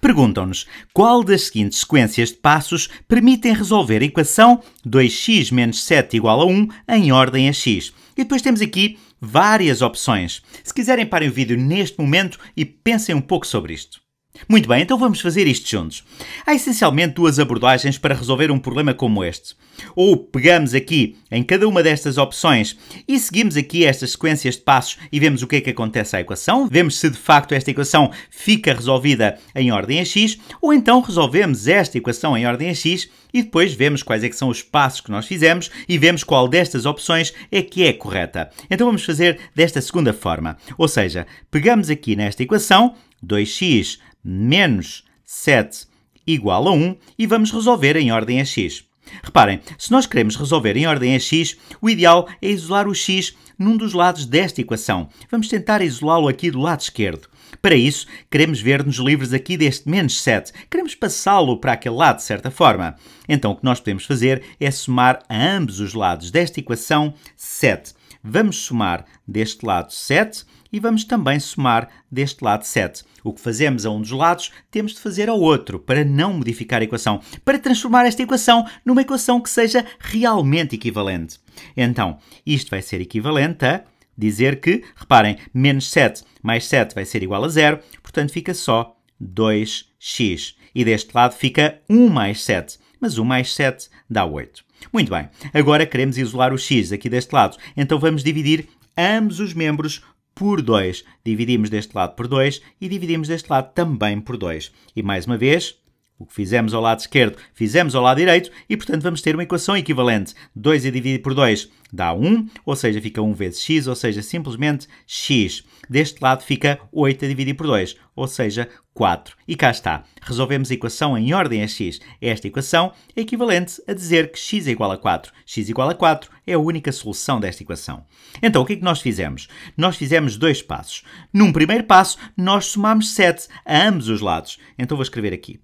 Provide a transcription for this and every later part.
Perguntam-nos qual das seguintes sequências de passos permitem resolver a equação 2x menos 7 igual a 1 em ordem a x. E depois temos aqui várias opções. Se quiserem, parem o vídeo neste momento e pensem um pouco sobre isto. Muito bem, então vamos fazer isto juntos. Há essencialmente duas abordagens para resolver um problema como este. Ou pegamos aqui em cada uma destas opções e seguimos aqui estas sequências de passos e vemos o que é que acontece à equação, vemos se de facto esta equação fica resolvida em ordem a x, ou então resolvemos esta equação em ordem a x e depois vemos quais é que são os passos que nós fizemos e vemos qual destas opções é que é correta. Então vamos fazer desta segunda forma, ou seja, pegamos aqui nesta equação 2x menos 7 igual a 1 e vamos resolver em ordem a x. Reparem, se nós queremos resolver em ordem a x, o ideal é isolar o x num dos lados desta equação. Vamos tentar isolá-lo aqui do lado esquerdo. Para isso, queremos ver-nos livres aqui deste menos 7. Queremos passá-lo para aquele lado, de certa forma. Então, o que nós podemos fazer é somar a ambos os lados desta equação 7. Vamos somar deste lado 7 e vamos também somar deste lado 7. O que fazemos a um dos lados, temos de fazer ao outro, para não modificar a equação, para transformar esta equação numa equação que seja realmente equivalente. Então, isto vai ser equivalente a dizer que, reparem, menos 7 mais 7 vai ser igual a zero, portanto fica só 2x. E deste lado fica 1 mais 7, mas 1 mais 7 dá 8. Muito bem, agora queremos isolar o x aqui deste lado, então vamos dividir ambos os membros por 2. Dividimos deste lado por 2 e dividimos deste lado também por 2. E mais uma vez, o que fizemos ao lado esquerdo, fizemos ao lado direito e, portanto, vamos ter uma equação equivalente. 2 é dividido por 2 dá 1, ou seja, fica 1 vezes x, ou seja, simplesmente x. Deste lado fica 8 dividido por 2, ou seja, 4. E cá está. Resolvemos a equação em ordem a x. Esta equação é equivalente a dizer que x é igual a 4. x igual a 4 é a única solução desta equação. Então, o que é que nós fizemos? Nós fizemos dois passos. Num primeiro passo, nós somamos 7 a ambos os lados. Então, vou escrever aqui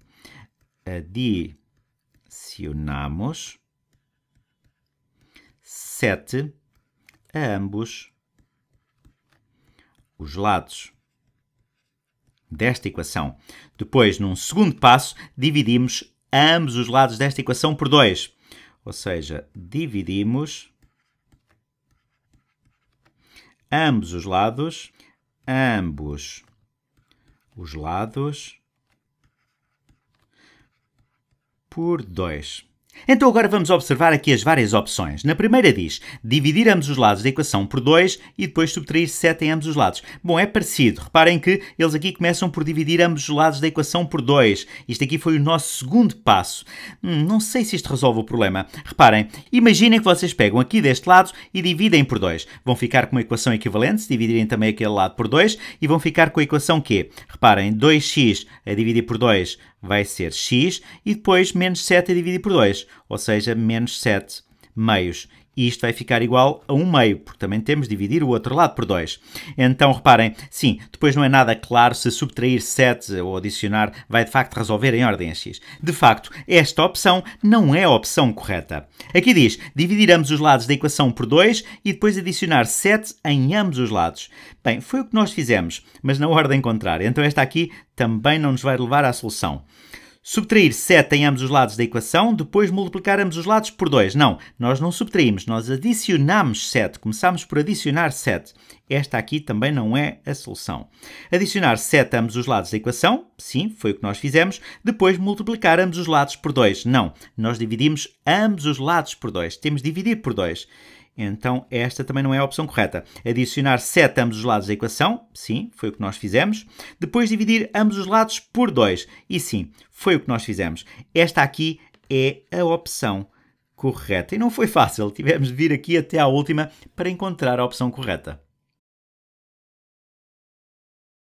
adicionamos sete a ambos os lados desta equação. Depois, num segundo passo, dividimos ambos os lados desta equação por 2. Ou seja, dividimos ambos os lados, ambos os lados por 2. Então agora vamos observar aqui as várias opções. Na primeira diz dividir ambos os lados da equação por 2 e depois subtrair 7 em ambos os lados. Bom, é parecido. Reparem que eles aqui começam por dividir ambos os lados da equação por 2. Isto aqui foi o nosso segundo passo. Hum, não sei se isto resolve o problema. Reparem, imaginem que vocês pegam aqui deste lado e dividem por 2. Vão ficar com uma equação equivalente se dividirem também aquele lado por 2 e vão ficar com a equação quê? reparem, 2x a dividir por 2 vai ser x e depois menos 7 é dividido por 2, ou seja, menos 7 meios. E isto vai ficar igual a 1 meio, porque também temos de dividir o outro lado por 2. Então, reparem, sim, depois não é nada claro se subtrair 7 ou adicionar vai de facto resolver em ordem a x. De facto, esta opção não é a opção correta. Aqui diz, dividir ambos os lados da equação por 2 e depois adicionar 7 em ambos os lados. Bem, foi o que nós fizemos, mas na ordem contrária. Então esta aqui também não nos vai levar à solução. Subtrair 7 em ambos os lados da equação, depois multiplicar ambos os lados por 2. Não, nós não subtraímos, nós adicionamos 7. Começamos por adicionar 7. Esta aqui também não é a solução. Adicionar 7 a ambos os lados da equação, sim, foi o que nós fizemos. Depois multiplicar ambos os lados por 2. Não, nós dividimos ambos os lados por 2. Temos de dividir por 2. Então, esta também não é a opção correta. Adicionar 7 a ambos os lados da equação, sim, foi o que nós fizemos. Depois dividir ambos os lados por 2, e sim, foi o que nós fizemos. Esta aqui é a opção correta. E não foi fácil, tivemos de vir aqui até à última para encontrar a opção correta.